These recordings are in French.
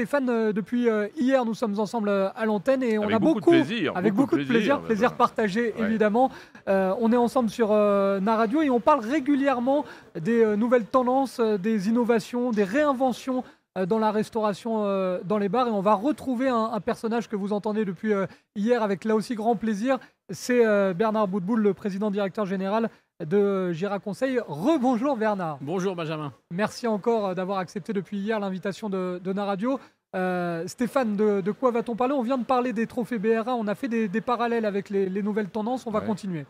Stéphane, euh, depuis euh, hier, nous sommes ensemble euh, à l'antenne et on a beaucoup, de plaisir, avec beaucoup, de plaisir, plaisir, partagé évidemment. on est ensemble sur euh, Radio et on parle régulièrement des nouvelles tendances, des innovations, des réinventions dans la restauration, dans les bars. Et on va retrouver un, un personnage que vous entendez depuis hier avec là aussi grand plaisir. C'est Bernard Boudboul, le président directeur général de Gira Conseil. Rebonjour Bernard. Bonjour Benjamin. Merci encore euh, d'avoir accepté depuis hier l'invitation de, Naradio. Euh, Stéphane, de, quoi va-t-on parler On vient de parler des trophées BRA, on a fait des, parallèles avec les, nouvelles tendances, on va continuer.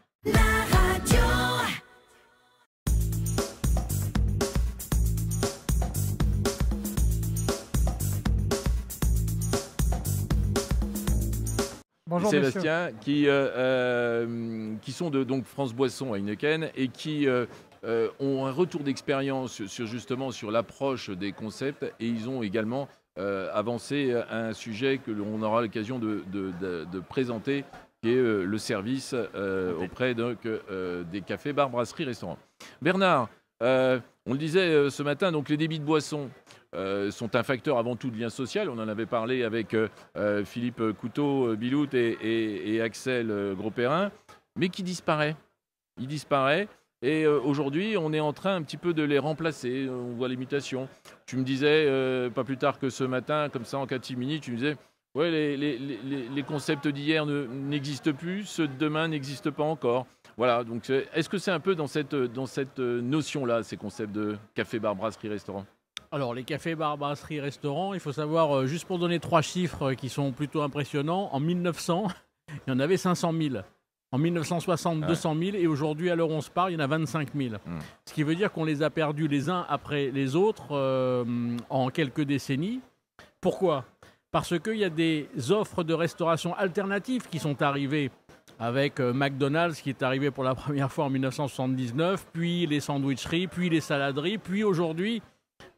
Sébastien, qui, euh, euh, qui sont de donc, France Boisson à Heineken et qui euh, ont un retour d'expérience sur justement sur l'approche des concepts et ils ont également avancé un sujet que l'on aura l'occasion de, présenter qui est le service auprès des cafés, bars, brasseries, restaurants. Bernard, on le disait ce matin, donc les débits de boissons. Euh, sont un facteur avant tout de lien social. On en avait parlé avec euh, euh, Philippe Couteau, Bilout et, Axel gros mais qui disparaît. Il disparaît. Et aujourd'hui, on est en train un petit peu de les remplacer. On voit l'imitation. Tu me disais, pas plus tard que ce matin, comme ça en 4-6 minutes, tu me disais, ouais, les, concepts d'hier n'existent plus, ceux de demain n'existent pas encore. Voilà, donc est-ce que c'est un peu dans cette, dans cette notion-là, ces concepts de café, bar, brasserie, restaurant alors les cafés, bars, restaurants, il faut savoir, euh, juste pour donner trois chiffres euh, qui sont plutôt impressionnants, en 1900, il y en avait 500 000. En 1960, 200 000 et aujourd'hui, à l'heure où on se parle, il y en a 25 000. Hmm. Ce qui veut dire qu'on les a perdus les uns après les autres euh, en quelques décennies. Pourquoi Parce qu'il y a des offres de restauration alternatives qui sont arrivées avec McDonald's qui est arrivé pour la première fois en 1979, puis les sandwicheries, puis les saladeries, puis aujourd'hui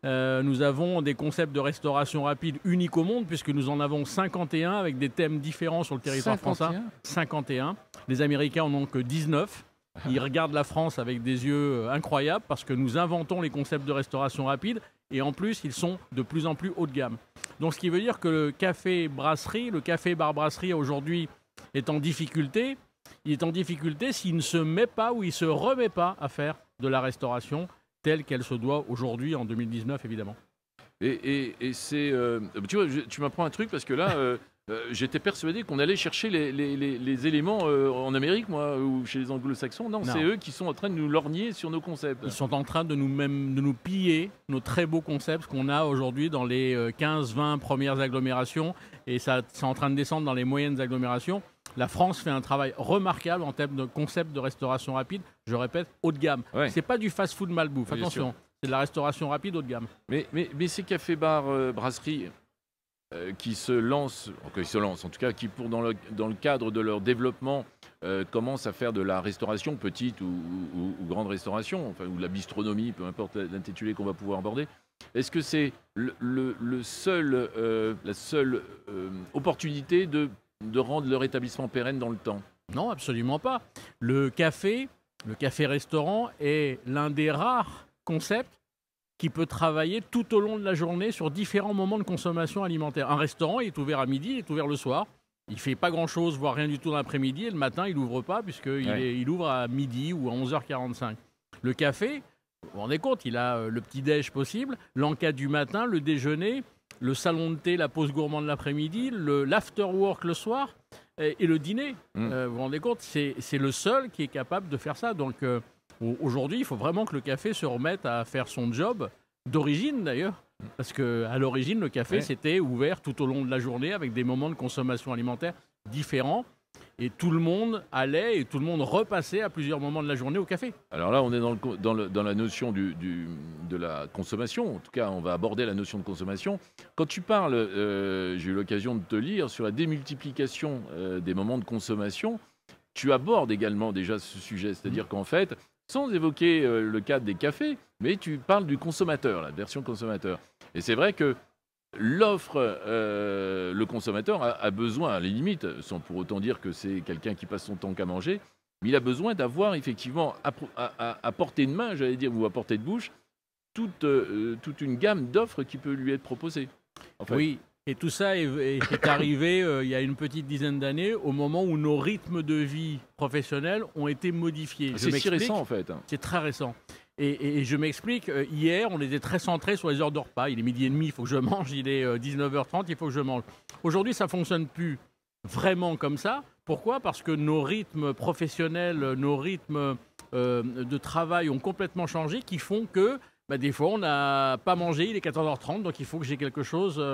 euh, nous avons des concepts de restauration rapide uniques au monde, puisque nous en avons 51 avec des thèmes différents sur le territoire français. 51. Les Américains en ont que 19. Ils regardent la France avec des yeux euh, incroyables parce que nous inventons les concepts de restauration rapide et en plus ils sont de plus en plus haut de gamme. Donc ce qui veut dire que le café brasserie, le café bar brasserie aujourd'hui est en difficulté. Il est en difficulté s'il ne se met pas ou il ne se remet pas à faire de la restauration telle qu'elle se doit aujourd'hui en 2019, évidemment. Et, et, c'est. Euh, tu vois, tu m'apprends un truc parce que là. Euh, euh, j'étais persuadé qu'on allait chercher les, éléments en Amérique, moi, ou chez les anglo-saxons. Non, c'est eux qui sont en train de nous lorgner sur nos concepts. Ils sont en train de nous, même, de nous piller nos très beaux concepts qu'on a aujourd'hui dans les 15-20 premières agglomérations. Et ça, c'est en train de descendre dans les moyennes agglomérations. La France fait un travail remarquable en termes de concept de restauration rapide. Je répète, haut de gamme. Ce n'est pas du fast-food malbouffe. Attention, c'est de la restauration rapide haut de gamme. Mais, mais, mais ces cafés-bars, euh, brasseries euh, qui se lancent, qui se lancent en tout cas, qui pour dans le, cadre de leur développement euh, commencent à faire de la restauration petite ou, grande restauration, enfin, ou de la bistronomie, peu importe l'intitulé qu'on va pouvoir aborder. Est-ce que c'est le seul, la seule opportunité de de rendre leur établissement pérenne dans le temps Non, absolument pas. Le café, le café-restaurant est l'un des rares concepts qui peut travailler tout au long de la journée sur différents moments de consommation alimentaire. Un restaurant, est ouvert à midi, il est ouvert le soir. Il fait pas grand-chose, voire rien du tout l'après-midi, et le matin, il n'ouvre pas, puisqu'il il ouvre à midi ou à 11h45. Le café, vous vous rendez compte, il a euh, le petit-déj possible, l'enquête du matin, le déjeuner, le salon de thé, la pause gourmande de l'après-midi, l'after-work le soir et, le dîner. Mm. Euh, vous vous rendez compte C'est le seul qui est capable de faire ça. Donc euh, aujourd'hui, il faut vraiment que le café se remette à faire son job, d'origine d'ailleurs. Parce qu'à l'origine, le café, s'était c'était ouvert tout au long de la journée avec des moments de consommation alimentaire différents et tout le monde allait et tout le monde repassait à plusieurs moments de la journée au café. Alors là, on est dans, le, dans, la notion du, de la consommation. En tout cas, on va aborder la notion de consommation. Quand tu parles, euh, j'ai eu l'occasion de te lire sur la démultiplication euh, des moments de consommation. Tu abordes également déjà ce sujet, c'est-à-dire qu'en fait, sans évoquer euh, le cadre des cafés, mais tu parles du consommateur, la version consommateur. Et c'est vrai que L'offre, euh, le consommateur a, besoin, à les limites, sans pour autant dire que c'est quelqu'un qui passe son temps qu'à manger, mais il a besoin d'avoir effectivement à, portée de main, j'allais dire, ou à portée de bouche, toute, euh, toute une gamme d'offres qui peut lui être proposée. oui, et tout ça est, arrivé euh, il y a une petite dizaine d'années, au moment où nos rythmes de vie professionnels ont été modifiés. Ah, c'est si récent en fait. Hein. C'est très récent. Et, je m'explique, euh, hier, on était très centré sur les heures de repas. Il est midi et demi, il faut que je mange. Il est 19h30, euh, il faut que je mange. Aujourd'hui, ça ne fonctionne plus vraiment comme ça. Pourquoi Parce que nos rythmes professionnels, nos rythmes euh, de travail ont complètement changé, qui font que bah, des fois, on n'a pas mangé, il est 14h30, donc il faut que j'ai quelque chose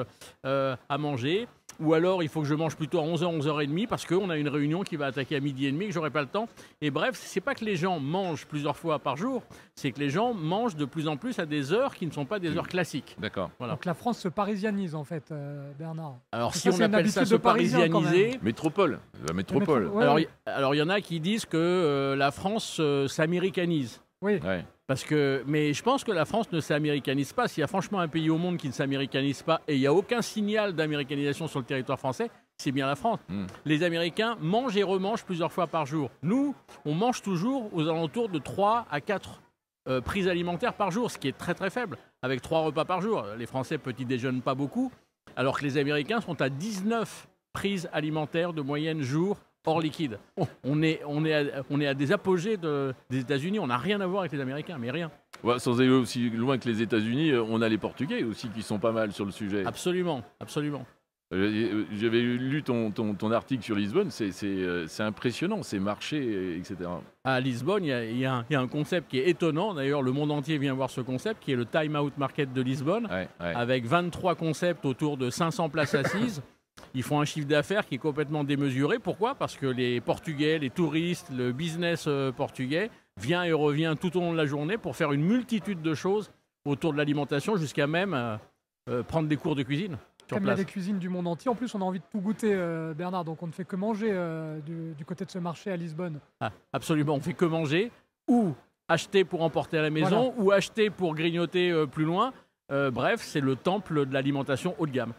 à manger ou alors il faut que je mange plutôt à 11h, 11h30 parce qu'on a une réunion qui va attaquer à midi et demi que j'aurai pas le temps. Et bref, c'est pas que les gens mangent plusieurs fois par jour, c'est que les gens mangent de plus en plus à des heures qui ne sont pas des heures classiques. D'accord. Voilà. Donc la France se parisianise en fait, euh, Bernard. Alors si on appelle ça se parisianiser, métropole, la métropole. Alors il y en a qui disent que euh, la France euh, s'américanise. Oui. Ouais. Parce que, mais je pense que la France ne s'américanise pas. S'il y a franchement un pays au monde qui ne s'américanise pas et il n'y a aucun signal d'américanisation sur le territoire français, c'est bien la France. Hmm. Les Américains mangent et remangent plusieurs fois par jour. Nous, on mange toujours aux alentours de 3 à 4 euh, prises alimentaires par jour, ce qui est très très faible, avec 3 repas par jour. Les Français petit déjeunent pas beaucoup, alors que les Américains sont à 19 prises alimentaires de moyenne jour hors liquide. On, est, on, est à, on est à des apogées des États-Unis, on n'a rien à voir avec les Américains, mais rien. sans aller aussi loin que les États-Unis, euh, on a les Portugais aussi qui sont pas mal sur le sujet. Absolument, absolument. Euh, euh, j'avais lu ton, ton, article sur Lisbonne, c'est impressionnant, ces marchés, etc. À Lisbonne, il y, a un concept qui est étonnant, d'ailleurs le monde entier vient voir ce concept, qui est le Time Out Market de Lisbonne, avec 23 concepts autour de 500 places assises. Ils font un chiffre d'affaires qui est complètement démesuré. Pourquoi Parce que les Portugais, les touristes, le business euh, portugais vient et revient tout au long de la journée pour faire une multitude de choses autour de l'alimentation, jusqu'à même euh, euh, prendre des cours de cuisine. Comme il y a des cuisines du monde entier. En plus, on a envie de tout goûter, Bernard. Donc, on ne fait que manger du, côté de ce marché à Lisbonne. Ah, absolument, on ne fait que manger ou acheter pour emporter à la maison ou acheter pour grignoter plus loin. bref, c'est le temple de l'alimentation haut de gamme.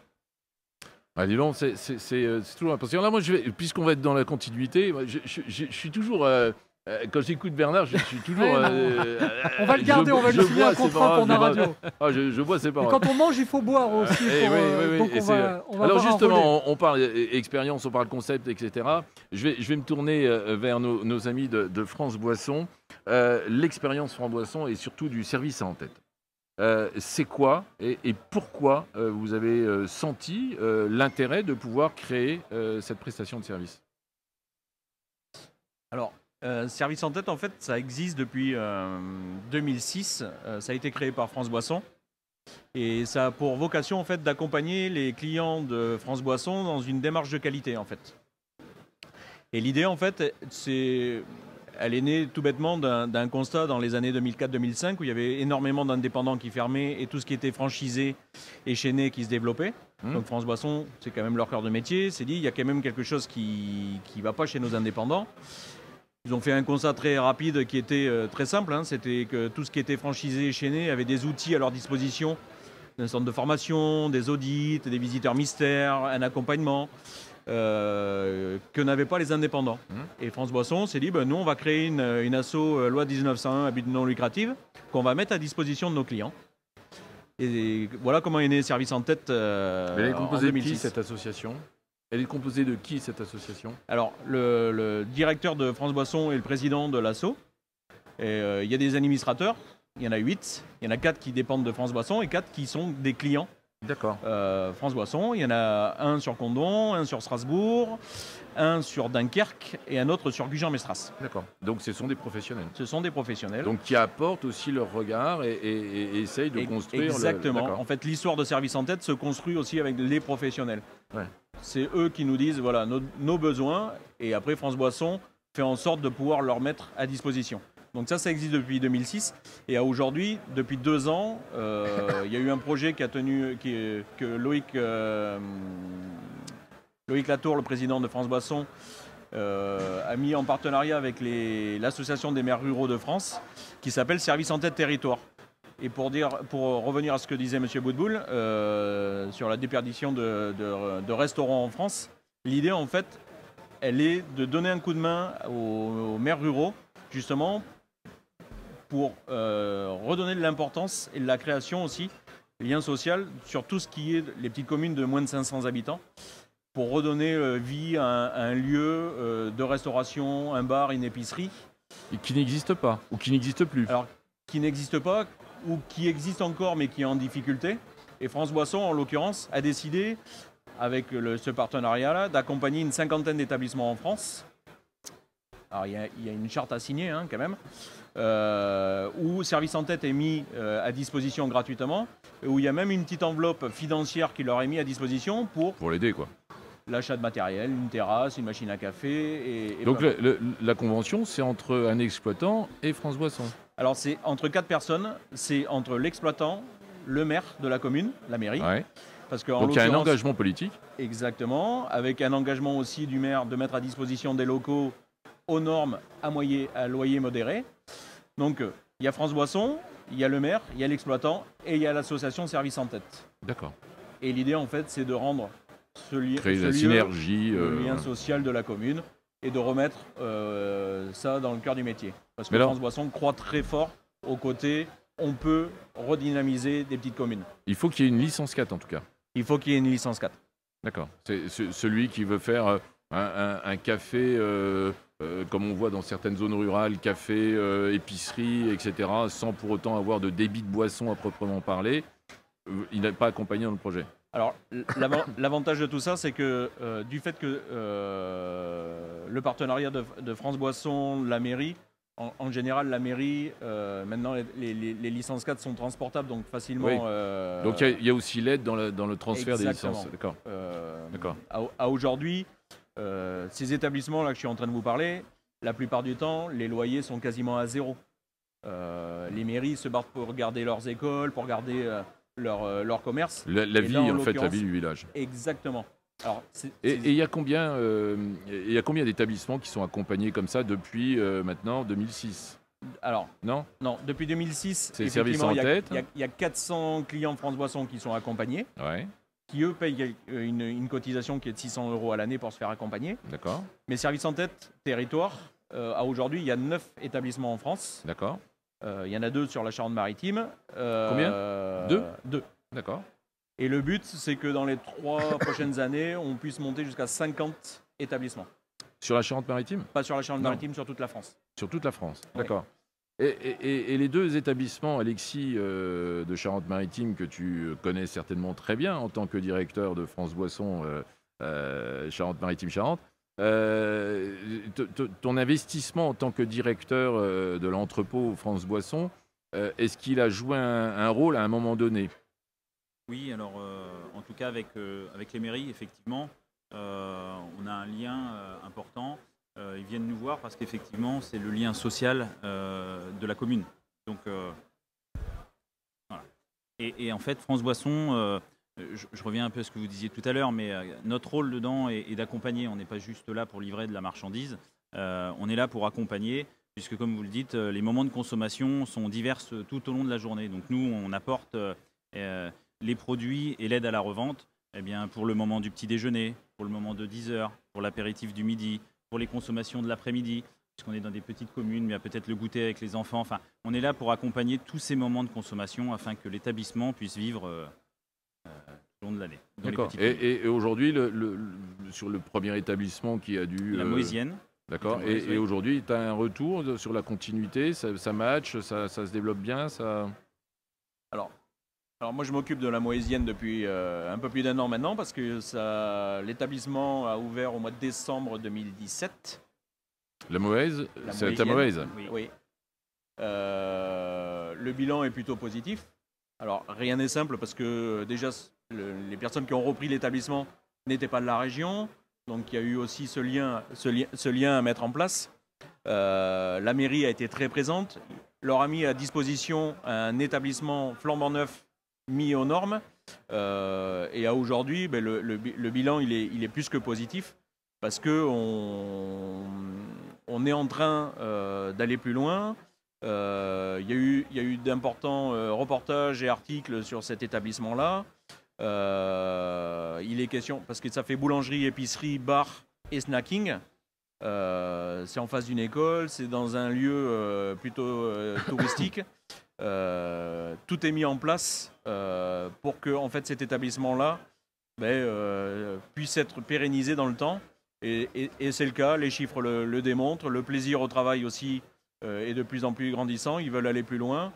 Ah, euh, c'est, toujours important. Là, moi, je puisqu'on va être dans la continuité, je, suis toujours. Euh, euh, quand j'écoute Bernard, je suis toujours. on va le garder, on va lui signer un contrat pour la radio. Ah, je, bois, c'est pas grave. Quand on mange, il faut boire aussi. Alors justement, on, parle expérience, on parle concept, etc. Je vais, je vais me tourner vers nos, amis de, France Boisson, l'expérience France Boisson et surtout du service en tête. Euh, c'est quoi et, pourquoi euh, vous avez euh, senti l'intérêt de pouvoir créer cette prestation de service Alors, Service en tête, en fait, ça existe depuis 2006. ça a été créé par France Boisson. Et ça a pour vocation, en fait, d'accompagner les clients de France Boisson dans une démarche de qualité, en fait. Et l'idée, en fait, c'est elle est née tout bêtement d'un constat dans les années 2004-2005 où il y avait énormément d'indépendants qui fermaient et tout ce qui était franchisé et chaîné qui se développait. Mmh. Donc France Boisson, c'est quand même leur cœur de métier. C'est dit, il y a quand même quelque chose qui ne va pas chez nos indépendants. Ils ont fait un constat très rapide qui était euh, très simple. Hein. C'était que tout ce qui était franchisé et chaîné avait des outils à leur disposition un centre de formation, des audits, des visiteurs mystères, un accompagnement. Euh, que n'avaient pas les indépendants. Hum. Et France Boisson s'est dit, ben, nous, on va créer une, euh, une asso euh, loi 1901 à but non lucratif qu'on va mettre à disposition de nos clients. Et voilà comment est né Service en tête De cette association Elle est composée de qui, cette association Alors, le, directeur de France Boisson est le président de l'asso. il y a des administrateurs, il y en a huit. Il y en a quatre qui dépendent de France Boisson et quatre qui sont des clients D'accord. Euh, France Boisson, il y en a un sur Condon, un sur Strasbourg, un sur Dunkerque et un autre sur Gujan-Mestras. D'accord. Donc ce sont des professionnels. Ce sont des professionnels. Donc qui apportent aussi leur regard et, essayent de construire. Exactement. En fait, l'histoire de Service en tête se construit aussi avec les professionnels. C'est eux qui nous disent voilà nos besoins et après France Boisson fait en sorte de pouvoir leur mettre à disposition. Donc ça, ça existe depuis 2006. Et à aujourd'hui, depuis deux ans, euh, il y a eu un projet qui a tenu, qui, que Loïc, euh, Loïc Latour, le président de France Boisson, euh, a mis en partenariat avec l'Association des maires ruraux de France, qui s'appelle Service en tête territoire. Et pour, dire, pour revenir à ce que disait M. Boudboul sur la déperdition de, restaurants en France, l'idée en fait, elle est de donner un coup de main aux maires ruraux justement pour euh, redonner de l'importance et de la création aussi, lien social, sur tout ce qui est les petites communes de moins de 500 habitants, pour redonner euh, vie à un, lieu euh, de restauration, un bar, une épicerie. Et qui n'existe pas, ou qui n'existe plus. Alors, qui n'existe pas, ou qui existe encore, mais qui est en difficulté. Et France Boisson, en l'occurrence, a décidé, avec ce partenariat-là, d'accompagner une cinquantaine d'établissements en France. Alors, il y, a une charte à signer, hein, quand même euh, où Service en tête est mis euh, à disposition gratuitement, où il y a même une petite enveloppe financière qui leur est mise à disposition pour... Pour l'aider, quoi. L'achat de matériel, une terrasse, une machine à café. Et, Donc la convention, c'est entre un exploitant et France Boisson Alors c'est entre quatre personnes, c'est entre l'exploitant, le maire de la commune, la mairie. Donc il y a un engagement politique. Exactement, avec un engagement aussi du maire de mettre à disposition des locaux aux normes à, à loyer modéré. Donc, euh, il y a France Boisson, il y a le maire, il y a l'exploitant et il y a l'association Service en tête. D'accord. Et l'idée, en fait, c'est de rendre ce, le euh, lien social de la commune et de remettre euh, ça dans le cœur du métier. Parce que France Boisson croit très fort au côté on peut redynamiser des petites communes. Il faut qu'il y ait une licence 4 en tout cas. Il faut qu'il y ait une licence 4. D'accord. C'est celui qui veut faire un, café euh, comme on voit dans certaines zones rurales, café, euh, épicerie, etc., sans pour autant avoir de débit de boisson à proprement parler, euh, il n'est pas accompagné dans le projet. Alors, l'avantage de tout ça, c'est que du fait que le partenariat de, France Boisson, la mairie, en, général, la mairie, maintenant, les, licences 4 sont transportables, donc facilement. donc, il y, a aussi l'aide dans, le transfert des licences. D'accord. D'accord. à aujourd'hui, euh, ces établissements-là que je suis en train de vous parler, la plupart du temps, les loyers sont quasiment à zéro. Euh, les mairies se battent pour garder leurs écoles, pour garder euh, leur, commerce. La, vie, en, fait, la vie du village. Exactement. Alors, Et il y a combien, d'établissements qui sont accompagnés comme ça depuis maintenant 2006 alors, non Non, depuis 2006, il y, a, tête. y a 400 clients France Boisson qui sont accompagnés. Ouais qui eux payent euh, une, cotisation qui est de 600 euros à l'année pour se faire accompagner. D'accord. Mais Service en tête territoire, euh, à aujourd'hui, il y a 9 établissements en France. D'accord. Euh, il y en a deux sur la Charente-Maritime. Combien Deux Deux. D'accord. Et le but, c'est que dans les trois prochaines années, on puisse monter jusqu'à 50 établissements. Sur la Charente-Maritime Pas sur la Charente-Maritime, sur toute la France. Sur toute la France, d'accord. Et, les deux établissements, Alexis euh, de Charente-Maritime, que tu connais certainement très bien en tant que directeur de France Boisson euh, euh, Charente-Maritime-Charente, ton investissement en tant que directeur de l'entrepôt France Boisson, est-ce qu'il a joué un, un, rôle à un moment donné Oui, alors en tout cas avec, avec les mairies, effectivement, on a un lien important. Euh, ils viennent nous voir parce qu'effectivement, c'est le lien social euh, de la commune. Donc, euh, et, en fait, France Boisson, je, reviens un peu à ce que vous disiez tout à l'heure, mais notre rôle dedans est, d'accompagner. On n'est pas juste là pour livrer de la marchandise. on est là pour accompagner, puisque comme vous le dites, les moments de consommation sont divers tout au long de la journée. Donc nous, on apporte les produits et l'aide à la revente eh bien, pour le moment du petit déjeuner, pour le moment de 10 heures, pour l'apéritif du midi, pour les consommations de l'après-midi, puisqu'on est dans des petites communes, mais à peut-être le goûter avec les enfants. Enfin, on est là pour accompagner tous ces moments de consommation afin que l'établissement puisse vivre euh, euh, le long de l'année. D'accord. Et, aujourd'hui, le, sur le premier établissement qui a dû. La euh, Moisienne. D'accord. Et, aujourd'hui, tu as un retour sur la continuité ça, ça match ça, se développe bien ça... Alors, alors moi je m'occupe de la Moésienne depuis euh, un peu plus d'un an maintenant parce que l'établissement a ouvert au mois de décembre 2017. La Moëse C'est la Moëse Oui. Euh, le bilan est plutôt positif. Alors rien n'est simple parce que déjà les personnes qui ont repris l'établissement n'étaient pas de la région, donc il y a eu aussi ce lien, ce, lien à mettre en place. Euh, la mairie a été très présente, leur a mis à disposition un établissement flambant neuf mis aux normes. Euh, et à aujourd'hui, ben, le, bilan, il est, il est plus que positif parce que on, est en train euh, d'aller plus loin. Euh, il y a eu, eu d'importants reportages et articles sur cet établissement-là. il est question, parce que ça fait boulangerie, épicerie, bar et snacking. c'est en face d'une école, c'est dans un lieu plutôt touristique. Euh, tout est mis en place euh, pour que en fait, cet établissement-là ben, euh, puisse être pérennisé dans le temps. Et, c'est le cas, les chiffres le, démontrent, le plaisir au travail aussi est de plus en plus grandissant, ils veulent aller plus loin.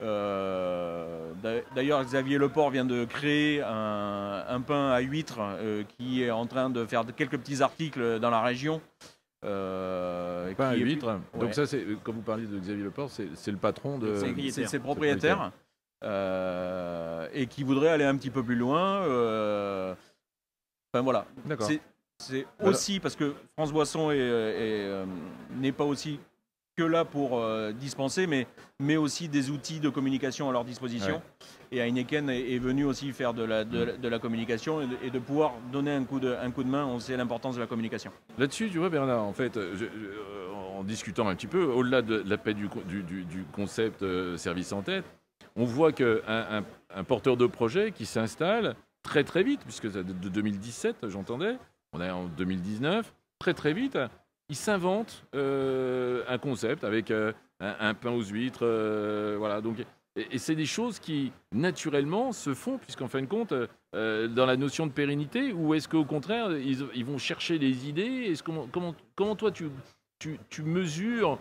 D'ailleurs, Xavier Leport vient de créer un, pain à huîtres qui est en train de faire quelques petits articles dans la région euh, Donc ça, c'est quand vous parlez de Xavier Leporte c'est le patron de... C'est le propriétaire. Euh, et qui voudrait aller un petit peu plus loin. Euh, enfin voilà. C'est aussi parce que France Boisson euh, n'est pas aussi que là pour euh, dispenser, mais, mais aussi des outils de communication à leur disposition. Et Heineken est, venu aussi faire de la, de, la mm. communication et de, pouvoir donner un coup de, un coup de main. On sait l'importance de la communication. Là-dessus, tu vois, Bernard, en fait, euh, en discutant un petit peu, au-delà de la paix du, du, concept euh, service en tête, on voit qu'un un, un, porteur de projet qui s'installe très très vite, puisque de 2017, j'entendais, on est en 2019, très très vite, il s'invente euh, un concept avec euh, un, pain aux huîtres. Euh, voilà, donc et, c'est des choses qui, naturellement, se font, puisqu'en fin de compte, dans la notion de pérennité, ou est-ce qu'au contraire, ils, vont chercher les idées est-ce comment, comment toi, tu, tu, mesures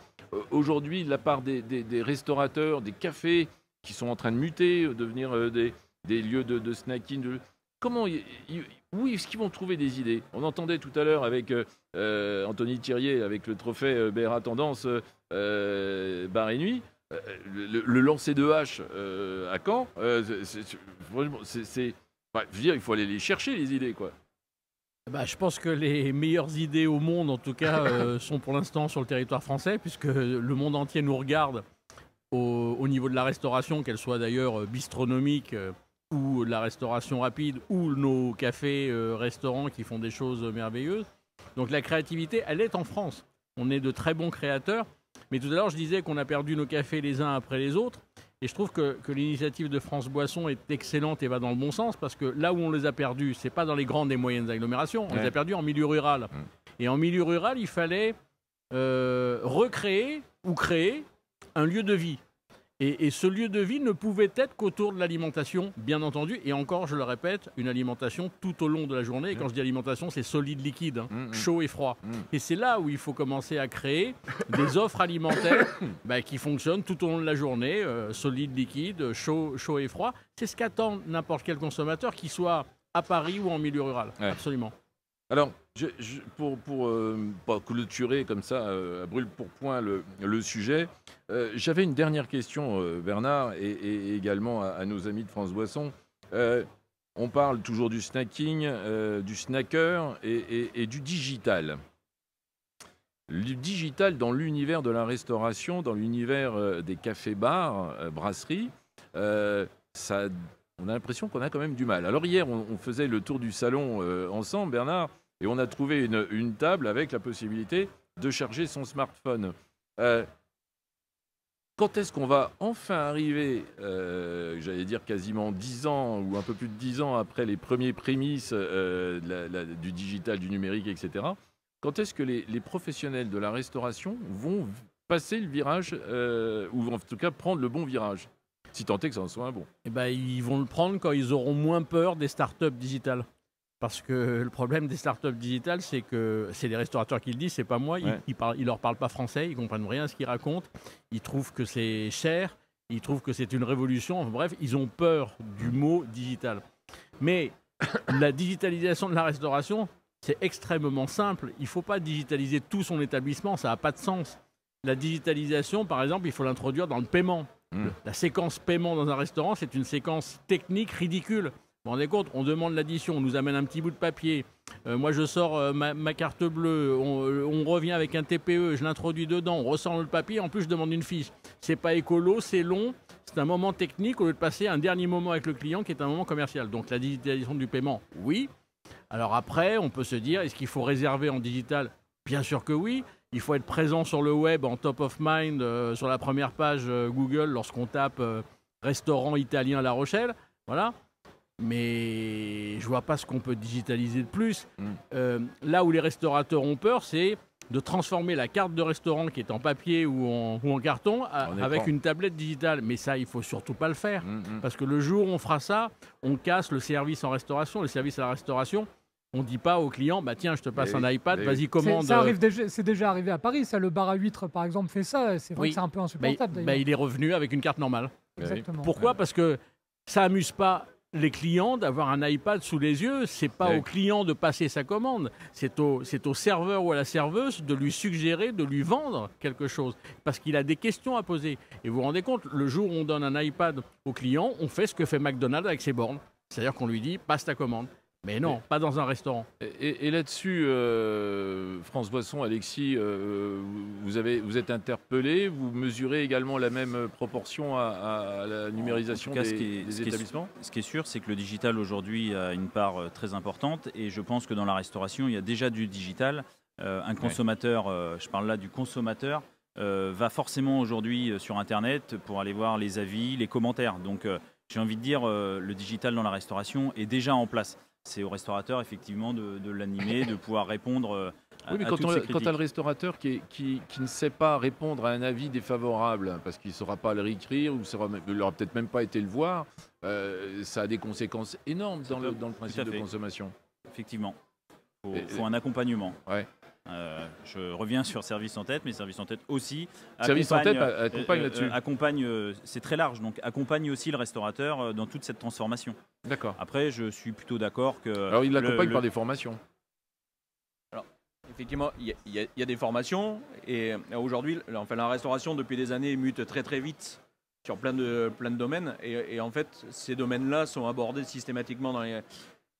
aujourd'hui la part des, des, restaurateurs, des cafés qui sont en train de muter, devenir des, des, lieux de, snacking Comment ils, où est-ce qu'ils vont trouver des idées On entendait tout à l'heure avec euh, euh, Anthony thierrier avec le trophée euh, BRA Tendance, Bar et Nuit, le, lancer de hache à Caen, c'est. Bah, dire, il faut aller les chercher, les idées, quoi. Bah, je pense que les meilleures idées au monde, en tout cas, sont pour l'instant sur le territoire français, puisque le monde entier nous regarde au, au niveau de la restauration, qu'elle soit d'ailleurs bistronomique, ou la restauration rapide, ou nos cafés, euh, restaurants qui font des choses merveilleuses. Donc la créativité, elle est en France. On est de très bons créateurs. Mais tout à l'heure, je disais qu'on a perdu nos cafés les uns après les autres. Et je trouve que, l'initiative de France Boisson est excellente et va dans le bon sens parce que là où on les a perdus, c'est pas dans les grandes et moyennes agglomérations, on les a perdus en milieu rural. Mm. Et en milieu rural, il fallait euh, recréer ou créer un lieu de vie. Et, ce lieu de vie ne pouvait être qu'autour de l'alimentation, bien entendu. Et encore, je le répète, une alimentation tout au long de la journée. Et quand je dis alimentation, c'est solide, liquide, hein, mm, mm. chaud et froid. Mm. Et c'est là où il faut commencer à créer des offres alimentaires bah, qui fonctionnent tout au long de la journée, euh, solide, liquide, chaud, chaud et froid. C'est ce qu'attend n'importe quel consommateur, qu'il soit à Paris ou en milieu rural. Absolument. Alors, pour pour euh, pas clôturer comme ça, euh, à brûle pour point le, sujet, euh, j'avais une dernière question, Bernard, et, également à, nos amis de France Boisson. on parle toujours du snacking, du snacker et, du digital. Le digital dans l'univers de la restauration, dans l'univers des cafés-bars, brasseries, ça, on a l'impression qu'on a quand même du mal. Alors hier, on faisait le tour du salon ensemble, Bernard. Et on a trouvé une, table avec la possibilité de charger son smartphone. Euh, quand est-ce qu'on va enfin arriver, euh, j'allais dire quasiment 10 ans ou un peu plus de 10 ans après les premiers prémices euh, du digital, du numérique, etc., quand est-ce que les, professionnels de la restauration vont passer le virage, ou en tout cas prendre le bon virage si tant est que ça en soit un bon. Eh ben, ils vont le prendre quand ils auront moins peur des startups digitales. Parce que le problème des startups digitales, c'est que c'est les restaurateurs qui le disent, c'est pas moi. Ils, ne leur parlent pas français, ils comprennent rien à ce qu'ils racontent. Ils trouvent que c'est cher, ils trouvent que c'est une révolution. Bref, ils ont peur du mot digital. Mais la digitalisation de la restauration, c'est extrêmement simple. Il ne faut pas digitaliser tout son établissement, ça n'a pas de sens. La digitalisation, par exemple, il faut l'introduire dans le paiement. Hmm. La séquence paiement dans un restaurant, c'est une séquence technique ridicule. Vous vous rendez compte On demande l'addition, on nous amène un petit bout de papier. Euh, moi, je sors euh, ma, carte bleue, on, euh, revient avec un TPE, je l'introduis dedans, on ressort le papier, en plus, je demande une fiche. C'est pas écolo, c'est long, c'est un moment technique au lieu de passer un dernier moment avec le client qui est un moment commercial. Donc, la digitalisation du paiement, oui. Alors après, on peut se dire, est-ce qu'il faut réserver en digital Bien sûr que oui. Il faut être présent sur le web, en top of mind, sur la première page Google lorsqu'on tape restaurant italien à La Rochelle. Voilà mais je vois pas ce qu'on peut digitaliser de plus. Mm. Euh, là où les restaurateurs ont peur, c'est de transformer la carte de restaurant qui est en papier ou en, ou en carton avec une tablette digitale. Mais ça, il faut surtout pas le faire. Mm, mm. Parce que le jour où on fera ça, on casse le service en restauration, le service à la restauration. On dit pas au client, bah tiens, je te passe un iPad, vas-y commande. Ça euh, arrive déjà, c'est déjà arrivé à Paris, ça, le bar à huîtres par exemple fait ça, c'est c'est un peu bah, insupportable. il est revenu avec une carte normale. Exactement. Pourquoi Parce que ça amuse pas les clients d'avoir un iPad sous les yeux. C'est pas au client de passer sa commande. C'est au, c'est au serveur ou à la serveuse de lui suggérer, de lui vendre quelque chose. Parce qu'il a des questions à poser. Et vous vous rendez compte, le jour où on donne un iPad au client, on fait ce que fait McDonald's avec ses bornes. C'est-à-dire qu'on lui dit, passe ta commande. Mais non, pas dans un restaurant. Et, là-dessus, euh, France Boisson, Alexis, euh, vous, avez, vous êtes interpellé, vous mesurez également la même proportion à, la numérisation cas, des, des ce établissements qui est, Ce qui est sûr, c'est que le digital aujourd'hui a une part euh, très importante et je pense que dans la restauration, il y a déjà du digital. un consommateur, je parle là du consommateur, va forcément aujourd'hui sur Internet pour aller voir les avis, les commentaires. Donc j'ai envie de dire, le digital dans la restauration est déjà en place c'est au restaurateur effectivement de, l'animer, de pouvoir répondre. Euh, à, oui, mais quand, as le restaurateur qui, ne sait pas répondre à un avis défavorable, parce qu'il ne saura pas le réécrire, ou il n'aura peut-être même pas été le voir, euh, ça a des conséquences énormes dans le, principe de consommation. Effectivement. Il faut, un accompagnement. Ouais. Euh, je reviens sur Service en tête, mais Service en tête aussi. Service en tête accompagne euh, euh, là-dessus. Euh, accompagne, c'est très large, donc accompagne aussi le restaurateur dans toute cette transformation. D'accord. Après, je suis plutôt d'accord que. Alors, il l'accompagne par des formations. Alors, effectivement, il y, a des formations, et aujourd'hui, fait, la restauration depuis des années mute très très vite sur plein de, plein de domaines, et en fait, ces domaines-là sont abordés systématiquement dans les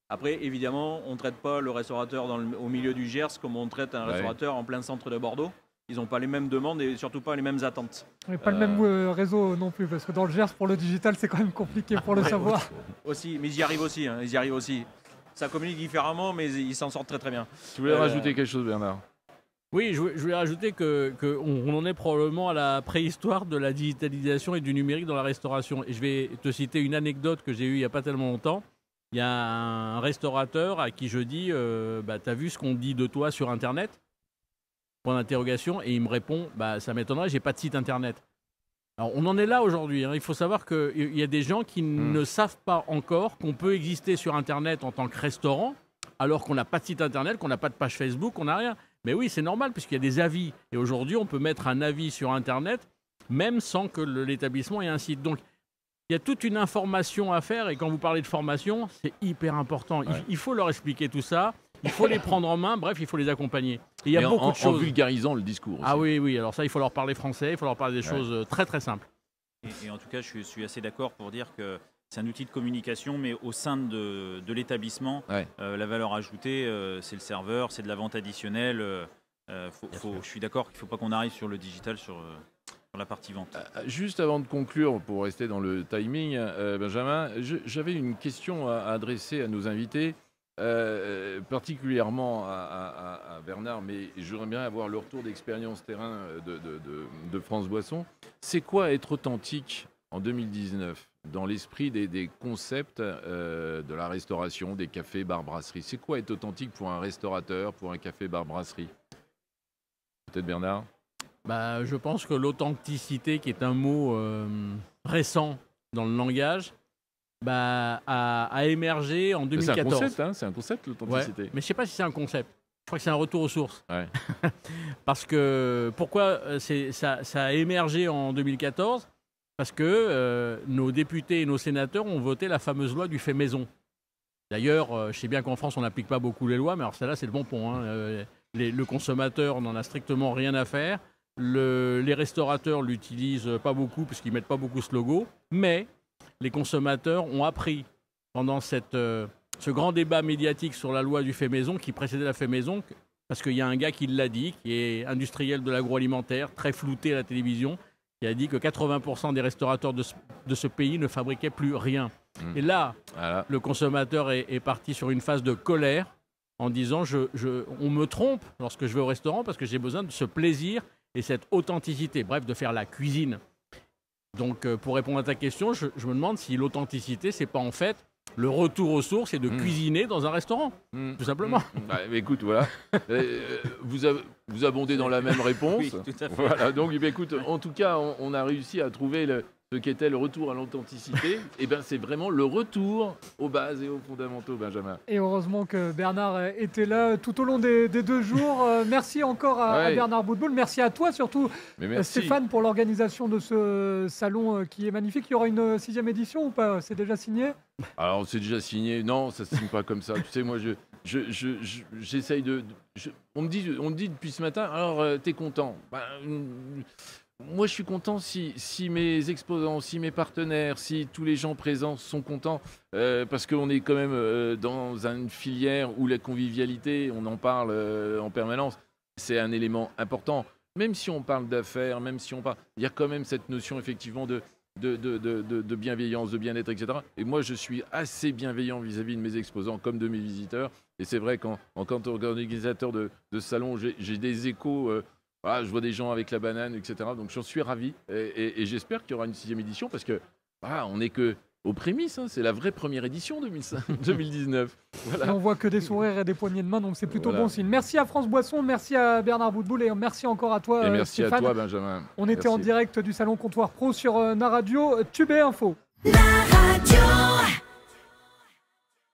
après, évidemment, on ne traite pas le restaurateur au milieu du Gers comme on traite un restaurateur en plein centre de Bordeaux. Ils n'ont pas les mêmes demandes et surtout pas les mêmes attentes. pas le même euh, euh, réseau non plus, parce que dans le Gers, pour le digital, c'est quand même compliqué pour le savoir. Aussi, mais ils y arrivent aussi. Hein, ils y arrivent aussi. Ça communique différemment, mais ils s'en sortent très très bien. Tu voulais euh, rajouter quelque chose, Bernard oui, je, voulais rajouter que, en est probablement à la préhistoire de la digitalisation et du numérique dans la restauration. Et je vais te citer une anecdote que j'ai eue il n'y a pas tellement longtemps il y a un restaurateur à qui je dis euh, bah, T'as vu ce qu'on dit de toi sur Internet Point d'interrogation. Et il me répond bah, Ça m'étonnerait, j'ai pas de site Internet. Alors, on en est là aujourd'hui. Hein. Il faut savoir qu'il y a des gens qui hmm. ne savent pas encore qu'on peut exister sur Internet en tant que restaurant, alors qu'on n'a pas de site Internet, qu'on n'a pas de page Facebook, qu'on n'a rien. Mais oui, c'est normal, puisqu'il y a des avis. Et aujourd'hui, on peut mettre un avis sur Internet, même sans que l'établissement ait un site. Donc, il y a toute une information à faire et quand vous parlez de formation, c'est hyper important. Il, faut leur expliquer tout ça. Il faut les prendre en main, bref, il faut les accompagner. il y a beaucoup de choses. En vulgarisant le discours. Ah aussi. Ah oui, oui, alors ça, il faut leur parler français, il faut leur parler des choses euh, très très simples. Et, en tout cas, je suis assez d'accord pour dire que c'est un outil de communication, mais au sein de, de l'établissement, euh, la valeur ajoutée, euh, c'est le serveur, c'est de la vente additionnelle. je suis d'accord qu'il ne faut pas qu'on arrive sur le digital, sur, ah, ah, juste avant de conclure, pour rester dans le timing, euh, Benjamin, j'avais une question à, adresser à nos invités, euh, euh, particulièrement à, Bernard, mais j'aimerais bien avoir le retour d'expérience terrain de, France Boisson. C'est quoi être authentique en 2019 dans l'esprit des, concepts de la restauration, des cafés, bars, brasseries C'est quoi être authentique pour un restaurateur, pour un café, bar, brasserie Peut-être Bernard bah, Je pense que l'authenticité, qui est un mot euh, récent dans le langage, bah, a, émergé en 2014. Hein, c'est un concept, hein, concept l'authenticité. mais je ne sais pas si c'est un concept. Je crois que c'est un retour aux sources. Parce que pourquoi euh, ça, a émergé en 2014 Parce que euh, nos députés et nos sénateurs ont voté la fameuse loi du fait maison. D'ailleurs, je sais bien qu'en France, on n'applique pas beaucoup les lois, mais alors celle-là, c'est le bon point. Hein. le consommateur n'en a strictement rien à faire les restaurateurs l'utilisent pas beaucoup puisqu'ils qu'ils mettent pas beaucoup ce logo, mais les consommateurs ont appris pendant cette, euh, ce grand débat médiatique sur la loi du fait maison qui précédait la fait maison, parce qu'il y a un gars qui l'a dit, qui est industriel de l'agroalimentaire, très flouté à la télévision, qui a dit que 80% des restaurateurs de ce, de ce, pays ne fabriquaient plus rien. Hmm. Et là, le consommateur est, est, parti sur une phase de colère en disant je, je, on me trompe lorsque je vais au restaurant parce que j'ai besoin de ce plaisir et cette authenticité, bref, de faire la cuisine. Donc, euh, pour répondre à ta question, je, me demande si l'authenticité, c'est pas en fait le retour aux sources et de hmm. cuisiner dans un restaurant, hmm. Hmm. tout simplement. Ah, écoute, voilà, euh, vous, vous abondez dans la même réponse. Oui, tout à fait. Voilà, donc, eh écoute, en tout cas, on a réussi à trouver le, ce euh, qu'était le retour à l'authenticité, et eh ben c'est vraiment le retour aux bases et aux fondamentaux, Benjamin. Et heureusement que Bernard était là tout au long des, deux jours. Euh, merci encore à, Bernard Boudboul. merci à toi surtout, euh, Stéphane, pour l'organisation de ce salon qui est magnifique. Il y aura une sixième édition ou pas C'est déjà signé Alors c'est déjà signé. Non, ça se signe pas comme ça. Tu sais, moi je j'essaye je, de, on me dit on me dit depuis ce matin. Alors t'es content ben, moi, je suis content si, mes exposants, si mes partenaires, si tous les gens présents sont contents, euh, parce qu'on est quand même euh, dans une filière où la convivialité, on en parle euh, en permanence, c'est un élément important. Même si on parle d'affaires, même si on parle, il y a quand même cette notion effectivement de, de, bienveillance, de bien-être, etc. Et moi, je suis assez bienveillant vis-à-vis de mes exposants comme de mes visiteurs. Et c'est vrai qu'en tant qu'organisateur de, salon, j'ai des échos ah, je vois des gens avec la banane, etc. Donc j'en suis ravi. Et, j'espère qu'il y aura une sixième édition parce que ah, on n'est que aux prémices. Hein. C'est la vraie première édition 2019. Voilà. on voit que des sourires et des poignées de main, donc c'est plutôt bon signe. Merci à France Boisson, merci à Bernard Boudboul et merci encore à toi. Et merci à toi, Benjamin. On était en direct du salon Comptoir Pro sur euh, Na Radio, euh, Info.